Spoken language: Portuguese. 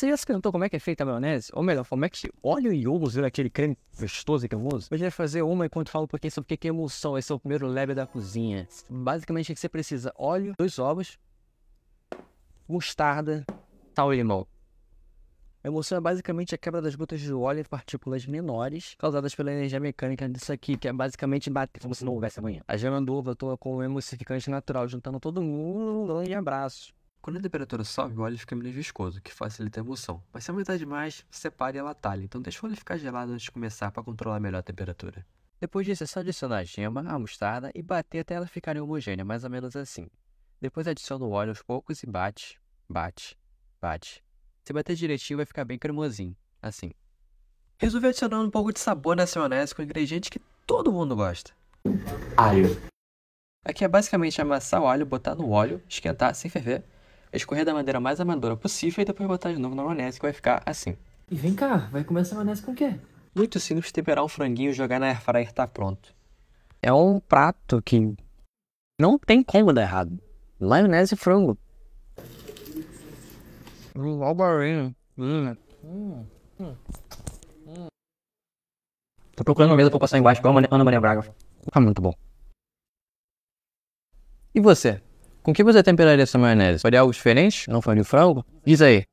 Você já se perguntou como é que é feita a maionese? Ou melhor, como é que óleo e ovos viram aquele creme festoso e cremoso? já ia fazer uma enquanto falo um pouquinho sobre é o que é emulsão. Esse é o primeiro leve da cozinha. Basicamente, o que você precisa? Óleo, dois ovos, mostarda, sal e limão. A emulsão é basicamente a quebra das gotas de óleo e partículas menores causadas pela energia mecânica disso aqui, que é basicamente bater como se não houvesse amanhã. A gema do ovo atua com um emulsificante natural, juntando todo mundo e abraço. Quando a temperatura sobe, o óleo fica menos viscoso, que facilita a emulsão. Mas se aumentar demais, separe e ela talha, então deixe o óleo ficar gelado antes de começar para controlar melhor a temperatura. Depois disso, é só adicionar a gema, a mostarda e bater até ela ficar homogênea, mais ou menos assim. Depois adiciona o óleo aos poucos e bate, bate, bate. Se bater direitinho, vai ficar bem cremosinho, assim. Resolvi adicionar um pouco de sabor nessa maionese com um ingrediente que todo mundo gosta. Alho. Aqui é basicamente amassar o alho, botar no óleo, esquentar sem ferver escorrer da maneira mais amadora possível e depois botar de novo na maionese que vai ficar assim. E vem cá, vai começar a maionese com o quê? Muito simples temperar o franguinho e jogar na airfryer tá pronto. É um prato que não tem como dar errado. Maionese e frango. Albarinho. Hum. Hum. Tô procurando uma mesa pra passar embaixo, igual a Ana Maria Braga. Tá muito bom. E você? Com que você temperaria essa maionese? Faria algo diferente? Não faria frango? Diz aí.